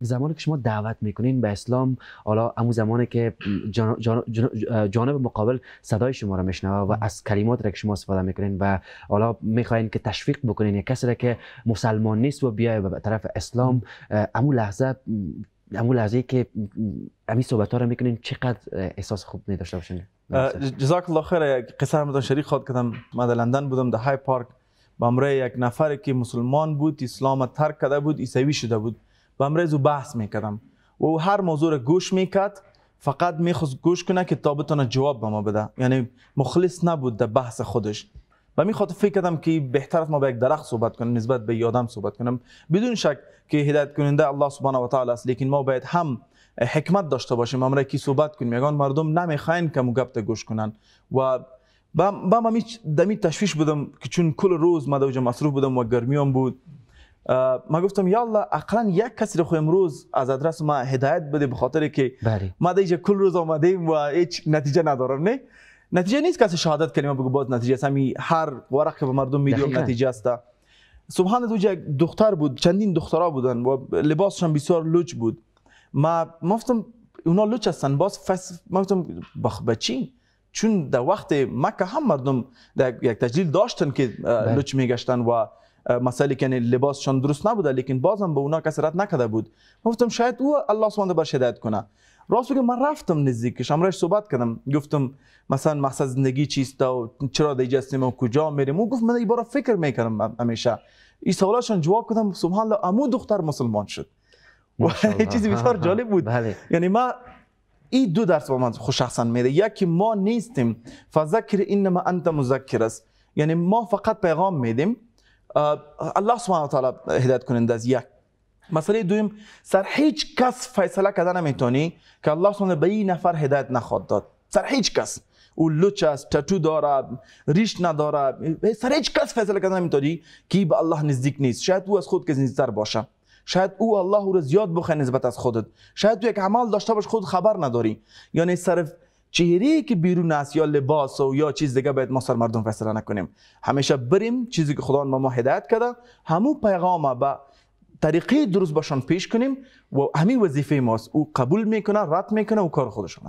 زمانی که شما دعوت میکنین به اسلام حالا امو زمانی که جان، جانب مقابل صدای شما را میشنوه و از کلمات را که شما استفاده میکنین و حالا میخواین که تشویق بکنین یک کسی را که مسلمان نیست و بیای به طرف اسلام امو لحظه امو لحظه که امی صحبت ها را میکنین چقدر احساس خوب نداشته باشین جزاک الله خیر قصه هم شریک خود کردم من در لندن بودم در های پارک مرای یک نفر که مسلمان بود اسلام ترک کرده بود عیسوی شده بود و امروز بحث میکردم و او هر موضوع رو گوش میکرد فقط میخواست گوش کنه که تا بتونه جواب به ما بده یعنی مخلص نبود در بحث خودش و می خاطر فکر کردم که بهتر ما به یک درخت صحبت کنیم نسبت به یادم صحبت کنم بدون شک که هدایت کننده الله سبحانه و تعالی است لیکن ما باید هم حکمت داشته باشیم امر کی صحبت کنیم یگان مردم نمیخواین که مو گپ گوش کنن و با ما دمی تشویش بودم که چون کل روز ما دوجه مصروف بودم و گرمیون بود ما گفتم یالا اقلا یک کسی رو امروز از ادرس ما هدایت بده به خاطر که بله. ما دیگه کل روز ایم و هیچ نتیجه ندارم نه نتیجه نیست کسی شهادت کلمه بگو باز نتیجه است همین هر ورق که به مردم میدیم نتیجه است سبحان الله یک دختر بود چندین دخترا بودن و لباسشان بسیار لوچ بود ما گفتم اونا لوچ هستن باز فس گفتم بخ بچین چون در وقت مکه هم مردم یک تجلیل داشتن که بله. لوچ میگشتن و مسئله که لباسشان درست نبوده لیکن بازم هم به اونا رد نکده بود گفتم شاید او الله سبحانه بر هدایت کنه راست که من رفتم نزدیکش امرش صحبت کردم گفتم مثلا مقصد زندگی چیست و چرا دیگه هستیم و کجا میریم او گفت من این بار فکر میکردم همیشه این سوالاشون جواب کردم سبحان الله امو دختر مسلمان شد و چیزی بسیار جالب بود یعنی ما این دو درس با من خوش شخصا میده یکی ما نیستیم فذکر انما انت مذکر است یعنی ما فقط پیغام میدیم الله سبحانه و تعالی هدایت کننده از یک مسئله دویم سر هیچ کس فیصله کرده نمیتونی که الله سبحانه به این نفر هدایت نخواد داد سر هیچ کس او لچ است تتو داره ریش نداره سر هیچ کس فیصله کرده نمیتونی که به الله نزدیک نیست شاید او از خود که نزدیکتر باشه شاید او الله او را زیاد بخواه نسبت از خودت شاید تو یک عمل داشته باش خود خبر نداری یعنی صرف چهره که بیرون است یا لباس و یا چیز دیگه باید ما سر مردم فیصله نکنیم همیشه بریم چیزی که خدا ما هدایت کرده همو پیغام به طریقه درست باشان پیش کنیم و همین وظیفه ماست او قبول میکنه رد میکنه و کار خودشونه